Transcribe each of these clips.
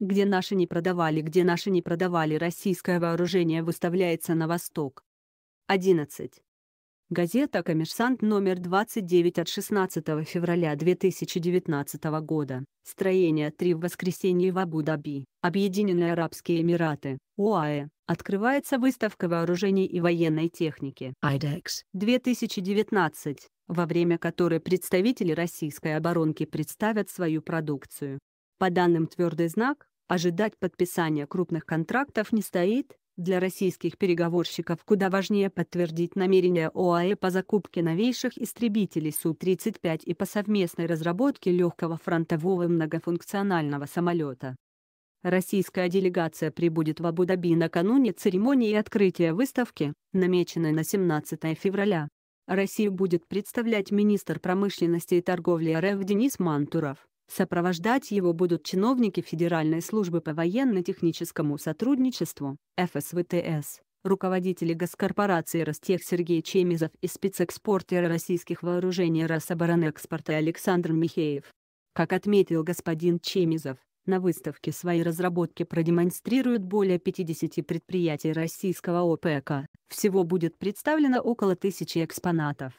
где наши не продавали, где наши не продавали, российское вооружение выставляется на восток. 11. Газета «Коммерсант» номер 29 от 16 февраля 2019 года. Строение 3 в воскресенье в Абу-Даби, Объединенные Арабские Эмираты, ОАЭ. Открывается выставка вооружений и военной техники. IDEX 2019 во время которой представители российской оборонки представят свою продукцию. По данным «Твердый знак», Ожидать подписания крупных контрактов не стоит, для российских переговорщиков куда важнее подтвердить намерения ОАЭ по закупке новейших истребителей Су-35 и по совместной разработке легкого фронтового многофункционального самолета. Российская делегация прибудет в Абу-Даби накануне церемонии открытия выставки, намеченной на 17 февраля. Россию будет представлять министр промышленности и торговли РФ Денис Мантуров. Сопровождать его будут чиновники Федеральной службы по военно-техническому сотрудничеству, ФСВТС, руководители госкорпорации «Ростех» Сергей Чемизов и спецэкспортер российских вооружений «Рособоронэкспорта» Александр Михеев. Как отметил господин Чемизов, на выставке свои разработки продемонстрируют более 50 предприятий российского ОПК, всего будет представлено около тысячи экспонатов.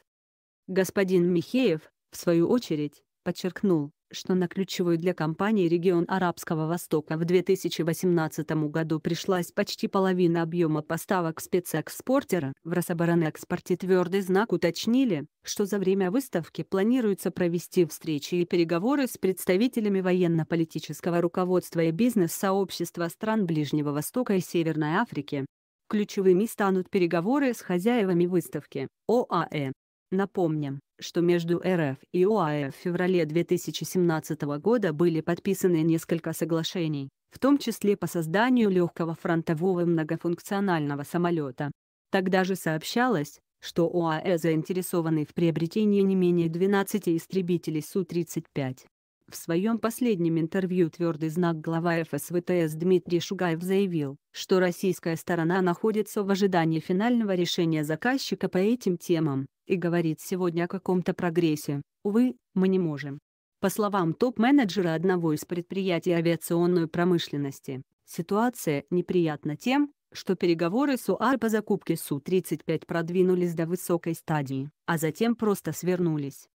Господин Михеев, в свою очередь, подчеркнул, что на ключевой для компании регион Арабского Востока в 2018 году пришлась почти половина объема поставок спецэкспортера. В Рособоронэкспорте твердый знак уточнили, что за время выставки планируется провести встречи и переговоры с представителями военно-политического руководства и бизнес-сообщества стран Ближнего Востока и Северной Африки. Ключевыми станут переговоры с хозяевами выставки, ОАЭ, Напомним, что между РФ и ОАЭ в феврале 2017 года были подписаны несколько соглашений, в том числе по созданию легкого фронтового многофункционального самолета. Тогда же сообщалось, что ОАЭ заинтересованы в приобретении не менее 12 истребителей Су-35. В своем последнем интервью «Твердый знак» глава ФСВТС Дмитрий Шугаев заявил, что российская сторона находится в ожидании финального решения заказчика по этим темам, и говорит сегодня о каком-то прогрессе, увы, мы не можем. По словам топ-менеджера одного из предприятий авиационной промышленности, ситуация неприятна тем, что переговоры с УАР по закупке Су-35 продвинулись до высокой стадии, а затем просто свернулись.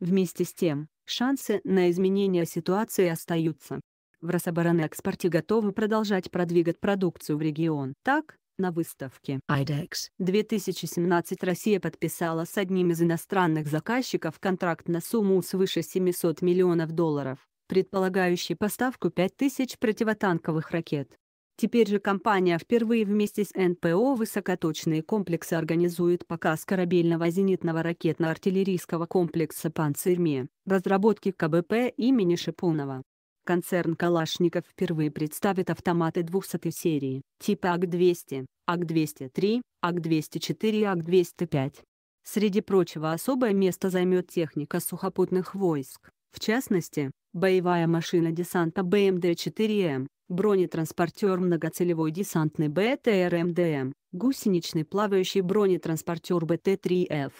Вместе с тем, шансы на изменение ситуации остаются. В Рособоронэкспорте готовы продолжать продвигать продукцию в регион так, на выставке IDEX 2017 Россия подписала с одним из иностранных заказчиков контракт на сумму свыше 700 миллионов долларов, предполагающий поставку 5000 противотанковых ракет. Теперь же компания впервые вместе с НПО «Высокоточные комплексы» организует показ корабельного зенитного ракетно-артиллерийского комплекса «Панцирь разработки КБП имени Шипунова. Концерн Калашников впервые представит автоматы 200 серии, типа АК-200, АК-203, АК-204 и АК-205. Среди прочего особое место займет техника сухопутных войск, в частности, боевая машина десанта БМД-4М, бронетранспортер многоцелевой десантный БТР-МДМ, гусеничный плавающий бронетранспортер БТ-3Ф.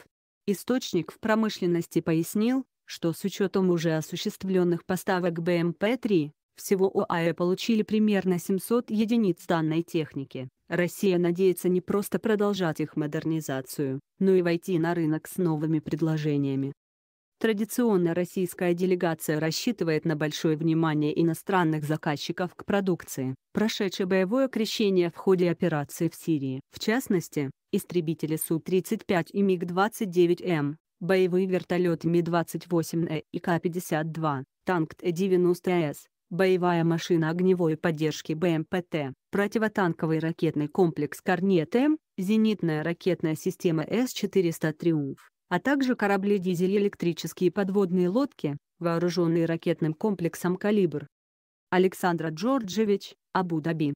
Источник в промышленности пояснил, что с учетом уже осуществленных поставок БМП-3, всего ОАЭ получили примерно 700 единиц данной техники. Россия надеется не просто продолжать их модернизацию, но и войти на рынок с новыми предложениями. Традиционно российская делегация рассчитывает на большое внимание иностранных заказчиков к продукции, прошедшей боевое крещение в ходе операции в Сирии. В частности, истребители Су-35 и МиГ-29М, боевые вертолеты Ми-28Э и К-52, танк Т-90С, боевая машина огневой поддержки БМПТ, противотанковый ракетный комплекс «Корнет-М», зенитная ракетная система С-400 «Триумф», а также корабли дизель-электрические подводные лодки, вооруженные ракетным комплексом «Калибр». Александра Джорджевич, Абу-Даби.